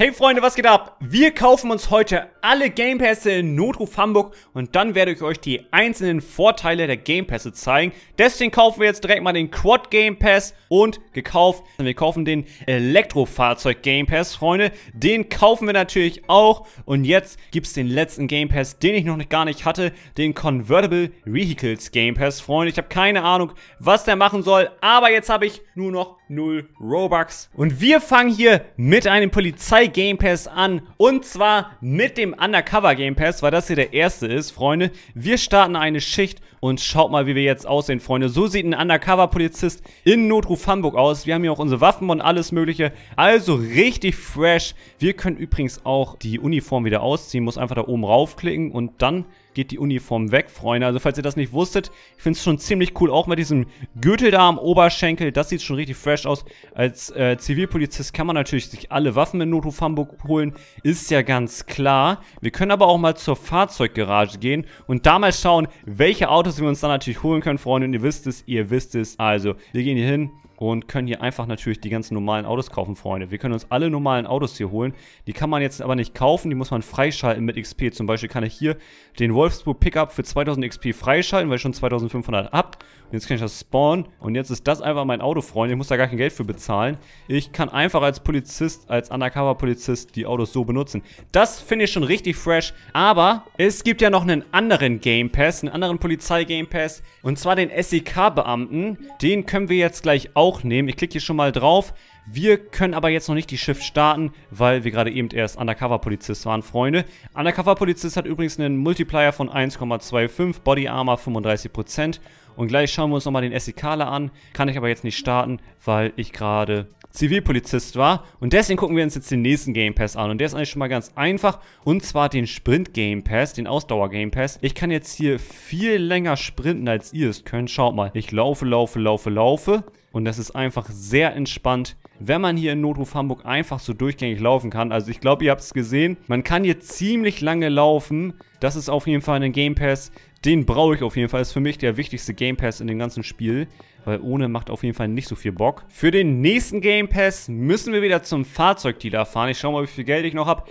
Hey Freunde, was geht ab? Wir kaufen uns heute alle Game Gamepässe in Notruf Hamburg und dann werde ich euch die einzelnen Vorteile der Game Gamepässe zeigen. Deswegen kaufen wir jetzt direkt mal den Quad Game Pass und gekauft. Wir kaufen den Elektrofahrzeug Game Pass, Freunde. Den kaufen wir natürlich auch. Und jetzt gibt es den letzten Game Pass, den ich noch nicht, gar nicht hatte. Den Convertible Vehicles Game Pass, Freunde. Ich habe keine Ahnung, was der machen soll. Aber jetzt habe ich nur noch 0 Robux. Und wir fangen hier mit einem Polizei-Game Pass an. Und zwar mit dem Undercover-Game Pass, weil das hier der erste ist, Freunde. Wir starten eine Schicht und schaut mal, wie wir jetzt aussehen, Freunde. So sieht ein Undercover-Polizist in Notruf Hamburg aus. Wir haben hier auch unsere Waffen und alles mögliche. Also richtig fresh. Wir können übrigens auch die Uniform wieder ausziehen. Muss einfach da oben raufklicken und dann geht die Uniform weg, Freunde. Also falls ihr das nicht wusstet, ich finde es schon ziemlich cool, auch mit diesem Gürtel da am Oberschenkel. Das sieht schon richtig fresh aus. Als äh, Zivilpolizist kann man natürlich sich alle Waffen in Notruf Hamburg holen, ist ja ganz klar. Wir können aber auch mal zur Fahrzeuggarage gehen und da mal schauen, welche Autos wir uns dann natürlich holen können, Freunde. Und ihr wisst es, ihr wisst es. Also, wir gehen hier hin und können hier einfach natürlich die ganzen normalen Autos kaufen, Freunde. Wir können uns alle normalen Autos hier holen. Die kann man jetzt aber nicht kaufen, die muss man freischalten mit XP. Zum Beispiel kann ich hier den Wolfsburg Pickup für 2000 XP freischalten, weil ich schon 2500 ab. Und jetzt kann ich das spawnen und jetzt ist das einfach mein Auto, Freunde. Ich muss da gar kein Geld für bezahlen. Ich kann einfach als Polizist, als Undercover-Polizist die Autos so benutzen. Das finde ich schon richtig fresh, aber es gibt ja noch einen anderen Game Pass, einen anderen Polizei-Game Pass und zwar den SEK-Beamten. Den können wir jetzt gleich auch auch nehmen. Ich klicke hier schon mal drauf. Wir können aber jetzt noch nicht die Shift starten, weil wir gerade eben erst Undercover-Polizist waren, Freunde. Undercover-Polizist hat übrigens einen Multiplier von 1,25, Body Armor 35%. Und gleich schauen wir uns nochmal den SEKler an. Kann ich aber jetzt nicht starten, weil ich gerade Zivilpolizist war. Und deswegen gucken wir uns jetzt den nächsten Game Pass an. Und der ist eigentlich schon mal ganz einfach. Und zwar den Sprint Game Pass, den Ausdauer Game Pass. Ich kann jetzt hier viel länger sprinten, als ihr es könnt. Schaut mal, ich laufe, laufe, laufe, laufe. Und das ist einfach sehr entspannt, wenn man hier in Notruf Hamburg einfach so durchgängig laufen kann. Also ich glaube, ihr habt es gesehen. Man kann hier ziemlich lange laufen. Das ist auf jeden Fall ein Game Pass. Den brauche ich auf jeden Fall. Ist für mich der wichtigste Game Pass in dem ganzen Spiel weil ohne macht auf jeden Fall nicht so viel Bock. Für den nächsten Game Pass müssen wir wieder zum Fahrzeugdealer fahren. Ich schau mal, wie viel Geld ich noch habe.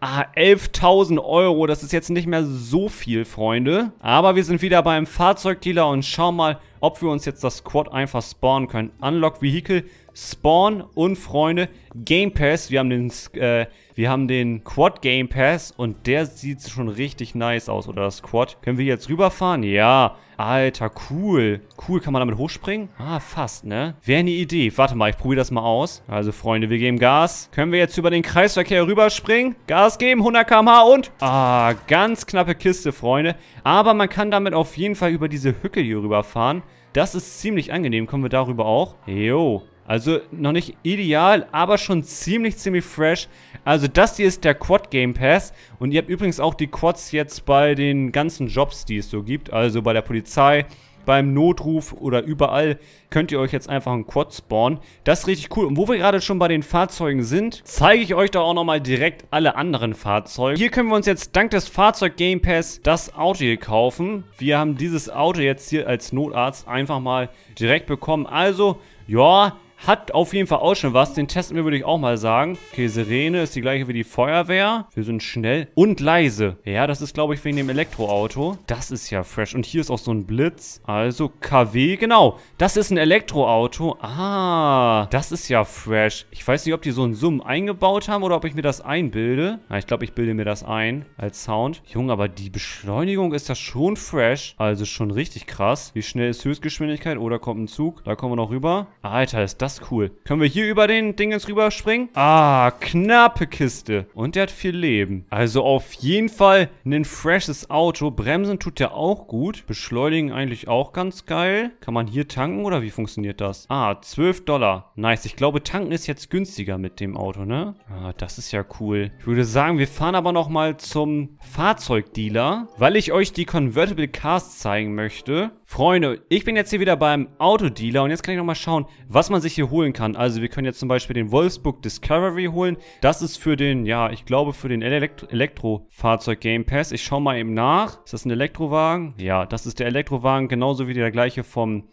Ah, 11.000 Euro, das ist jetzt nicht mehr so viel, Freunde. Aber wir sind wieder beim Fahrzeugdealer und schauen mal, ob wir uns jetzt das Quad einfach spawnen können. Unlock Vehicle, Spawn und Freunde, Game Pass. Wir haben den... Äh, wir haben den Quad Game Pass und der sieht schon richtig nice aus. Oder das Quad. Können wir jetzt rüberfahren? Ja. Alter, cool. Cool, kann man damit hochspringen? Ah, fast, ne? Wäre eine Idee. Warte mal, ich probiere das mal aus. Also, Freunde, wir geben Gas. Können wir jetzt über den Kreisverkehr rüberspringen? Gas geben, 100 km/h und... Ah, ganz knappe Kiste, Freunde. Aber man kann damit auf jeden Fall über diese Hücke hier rüberfahren. Das ist ziemlich angenehm. Kommen wir darüber auch? Jo. Also noch nicht ideal, aber schon ziemlich, ziemlich fresh. Also das hier ist der Quad Game Pass. Und ihr habt übrigens auch die Quads jetzt bei den ganzen Jobs, die es so gibt. Also bei der Polizei, beim Notruf oder überall könnt ihr euch jetzt einfach einen Quad spawnen. Das ist richtig cool. Und wo wir gerade schon bei den Fahrzeugen sind, zeige ich euch da auch nochmal direkt alle anderen Fahrzeuge. Hier können wir uns jetzt dank des Fahrzeug Game Pass das Auto hier kaufen. Wir haben dieses Auto jetzt hier als Notarzt einfach mal direkt bekommen. Also, ja, hat auf jeden Fall auch schon was. Den testen wir, würde ich auch mal sagen. Okay, Sirene ist die gleiche wie die Feuerwehr. Wir sind schnell und leise. Ja, das ist, glaube ich, wegen dem Elektroauto. Das ist ja fresh. Und hier ist auch so ein Blitz. Also KW, genau. Das ist ein Elektroauto. Ah, das ist ja fresh. Ich weiß nicht, ob die so einen Summ eingebaut haben oder ob ich mir das einbilde. Na, ich glaube, ich bilde mir das ein als Sound. Junge, aber die Beschleunigung ist ja schon fresh. Also schon richtig krass. Wie schnell ist Höchstgeschwindigkeit? Oder oh, kommt ein Zug? Da kommen wir noch rüber. Alter, ist das das ist cool. Können wir hier über den Dingens rüberspringen? Ah, knappe Kiste. Und der hat viel Leben. Also auf jeden Fall ein freshes Auto. Bremsen tut der auch gut. Beschleunigen eigentlich auch ganz geil. Kann man hier tanken oder wie funktioniert das? Ah, 12 Dollar. Nice. Ich glaube, tanken ist jetzt günstiger mit dem Auto, ne? Ah, das ist ja cool. Ich würde sagen, wir fahren aber nochmal zum Fahrzeugdealer, weil ich euch die Convertible Cars zeigen möchte. Freunde, ich bin jetzt hier wieder beim Autodealer und jetzt kann ich nochmal schauen, was man sich hier holen kann. Also wir können jetzt zum Beispiel den Wolfsburg Discovery holen. Das ist für den, ja, ich glaube für den Elekt Elektrofahrzeug Game Pass. Ich schaue mal eben nach. Ist das ein Elektrowagen? Ja, das ist der Elektrowagen, genauso wie der gleiche vom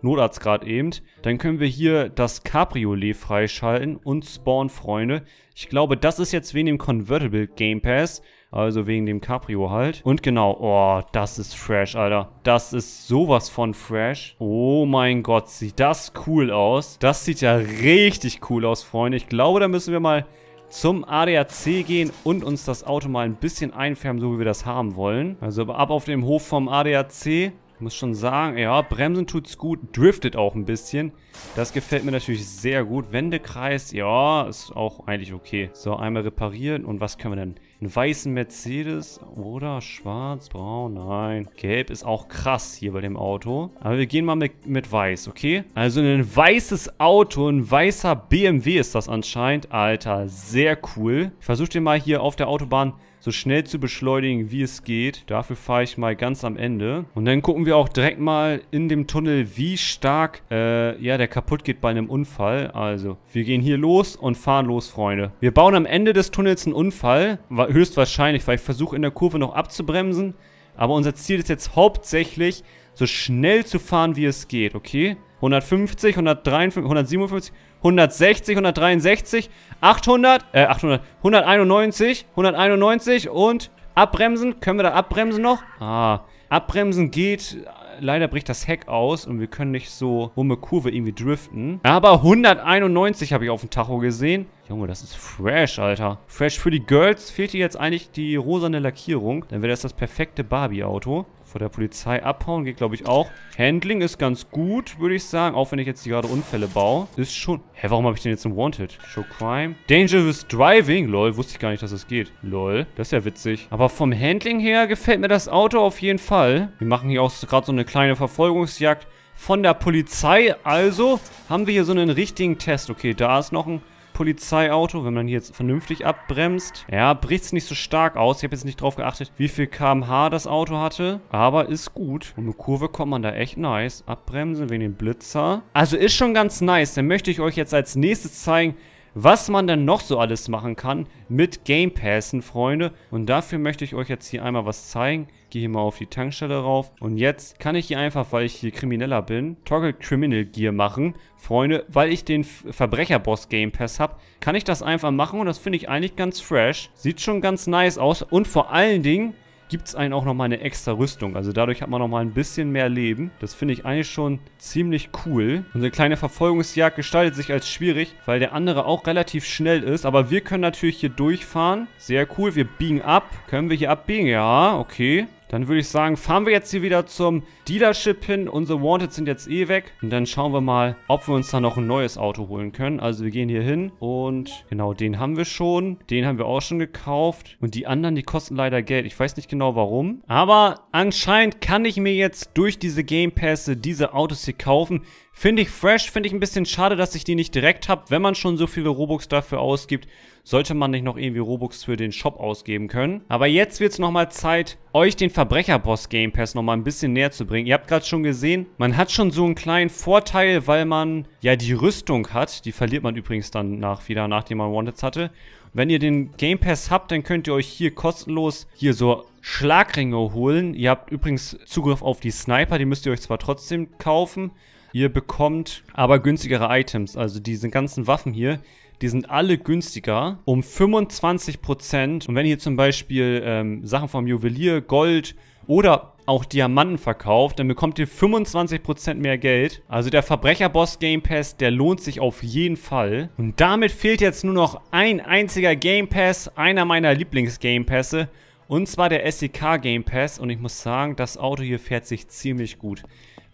Notarzt gerade eben. Dann können wir hier das Cabriolet freischalten und Spawn Freunde. Ich glaube, das ist jetzt wegen dem Convertible Game Pass. Also wegen dem Caprio halt. Und genau, oh, das ist fresh, Alter. Das ist sowas von fresh. Oh mein Gott, sieht das cool aus. Das sieht ja richtig cool aus, Freunde. Ich glaube, da müssen wir mal zum ADAC gehen und uns das Auto mal ein bisschen einfärben, so wie wir das haben wollen. Also ab auf dem Hof vom ADAC. Ich muss schon sagen, ja, bremsen tut's gut, driftet auch ein bisschen. Das gefällt mir natürlich sehr gut. Wendekreis, ja, ist auch eigentlich okay. So, einmal reparieren und was können wir denn einen weißen Mercedes oder schwarz, braun, nein. Gelb ist auch krass hier bei dem Auto. Aber wir gehen mal mit, mit weiß, okay? Also ein weißes Auto, ein weißer BMW ist das anscheinend. Alter, sehr cool. Ich versuche den mal hier auf der Autobahn so schnell zu beschleunigen, wie es geht. Dafür fahre ich mal ganz am Ende. Und dann gucken wir auch direkt mal in dem Tunnel, wie stark äh, ja, der kaputt geht bei einem Unfall. Also, wir gehen hier los und fahren los, Freunde. Wir bauen am Ende des Tunnels einen Unfall, höchstwahrscheinlich, weil ich versuche in der Kurve noch abzubremsen. Aber unser Ziel ist jetzt hauptsächlich, so schnell zu fahren, wie es geht, okay? 150, 153, 157, 160, 163, 800, äh, 800, 191, 191 und abbremsen. Können wir da abbremsen noch? Ah, abbremsen geht. Leider bricht das Heck aus und wir können nicht so rumme Kurve irgendwie driften. Aber 191 habe ich auf dem Tacho gesehen. Junge, das ist fresh, Alter. Fresh für die Girls fehlt dir jetzt eigentlich die rosane Lackierung. Dann wäre das das perfekte Barbie-Auto vor der Polizei abhauen geht, glaube ich, auch. Handling ist ganz gut, würde ich sagen. Auch wenn ich jetzt gerade Unfälle baue. Ist schon... Hä, warum habe ich den jetzt im Wanted? Show Crime. Dangerous Driving. Lol, wusste ich gar nicht, dass das geht. Lol, das ist ja witzig. Aber vom Handling her gefällt mir das Auto auf jeden Fall. Wir machen hier auch gerade so eine kleine Verfolgungsjagd von der Polizei. Also haben wir hier so einen richtigen Test. Okay, da ist noch ein Polizeiauto, wenn man hier jetzt vernünftig abbremst. Ja, bricht es nicht so stark aus. Ich habe jetzt nicht drauf geachtet, wie viel kmh das Auto hatte. Aber ist gut. Um eine Kurve kommt man da echt nice. Abbremsen wegen dem Blitzer. Also ist schon ganz nice. Dann möchte ich euch jetzt als nächstes zeigen, was man denn noch so alles machen kann mit Game Passen, Freunde. Und dafür möchte ich euch jetzt hier einmal was zeigen. Gehe hier mal auf die Tankstelle rauf. Und jetzt kann ich hier einfach, weil ich hier Krimineller bin, Toggle Criminal Gear machen. Freunde, weil ich den Verbrecherboss Game Pass habe, kann ich das einfach machen. Und das finde ich eigentlich ganz fresh. Sieht schon ganz nice aus. Und vor allen Dingen gibt es einen auch nochmal eine extra Rüstung. Also dadurch hat man nochmal ein bisschen mehr Leben. Das finde ich eigentlich schon ziemlich cool. Unsere kleine Verfolgungsjagd gestaltet sich als schwierig, weil der andere auch relativ schnell ist. Aber wir können natürlich hier durchfahren. Sehr cool, wir biegen ab. Können wir hier abbiegen? Ja, okay. Dann würde ich sagen, fahren wir jetzt hier wieder zum Dealership hin. Unsere Wanted sind jetzt eh weg. Und dann schauen wir mal, ob wir uns da noch ein neues Auto holen können. Also wir gehen hier hin und genau, den haben wir schon. Den haben wir auch schon gekauft. Und die anderen, die kosten leider Geld. Ich weiß nicht genau warum. Aber anscheinend kann ich mir jetzt durch diese Game Pässe diese Autos hier kaufen. Finde ich fresh, finde ich ein bisschen schade, dass ich die nicht direkt habe. Wenn man schon so viele Robux dafür ausgibt, sollte man nicht noch irgendwie Robux für den Shop ausgeben können. Aber jetzt wird es nochmal Zeit, euch den Verbrecherboss Game Pass nochmal ein bisschen näher zu bringen. Ihr habt gerade schon gesehen, man hat schon so einen kleinen Vorteil, weil man ja die Rüstung hat. Die verliert man übrigens dann nach wieder, nachdem man Wanteds hatte. Wenn ihr den Game Pass habt, dann könnt ihr euch hier kostenlos hier so Schlagringe holen. Ihr habt übrigens Zugriff auf die Sniper, die müsst ihr euch zwar trotzdem kaufen. Ihr bekommt aber günstigere Items. Also diese ganzen Waffen hier, die sind alle günstiger um 25%. Und wenn ihr zum Beispiel ähm, Sachen vom Juwelier, Gold oder auch Diamanten verkauft, dann bekommt ihr 25% mehr Geld. Also der Verbrecherboss Game Pass, der lohnt sich auf jeden Fall. Und damit fehlt jetzt nur noch ein einziger Game Pass, einer meiner Lieblings-Game Pässe. Und zwar der SEK Game Pass und ich muss sagen, das Auto hier fährt sich ziemlich gut.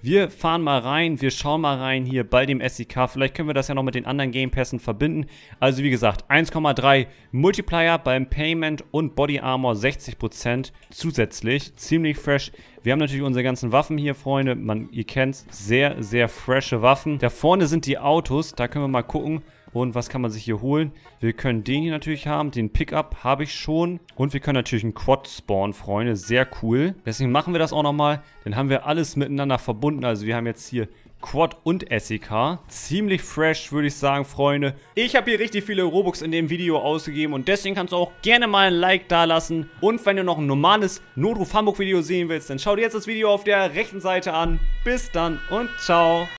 Wir fahren mal rein, wir schauen mal rein hier bei dem SEK. Vielleicht können wir das ja noch mit den anderen Game Passen verbinden. Also wie gesagt, 1,3 Multiplier beim Payment und Body Armor 60% zusätzlich. Ziemlich fresh. Wir haben natürlich unsere ganzen Waffen hier, Freunde. Man, ihr kennt's, sehr, sehr frische Waffen. Da vorne sind die Autos, da können wir mal gucken. Und was kann man sich hier holen? Wir können den hier natürlich haben. Den Pickup habe ich schon. Und wir können natürlich einen Quad spawnen, Freunde. Sehr cool. Deswegen machen wir das auch nochmal. Dann haben wir alles miteinander verbunden. Also wir haben jetzt hier Quad und SEK. Ziemlich fresh, würde ich sagen, Freunde. Ich habe hier richtig viele Robux in dem Video ausgegeben und deswegen kannst du auch gerne mal ein Like da lassen. Und wenn du noch ein normales Notruf Hamburg Video sehen willst, dann schau dir jetzt das Video auf der rechten Seite an. Bis dann und ciao.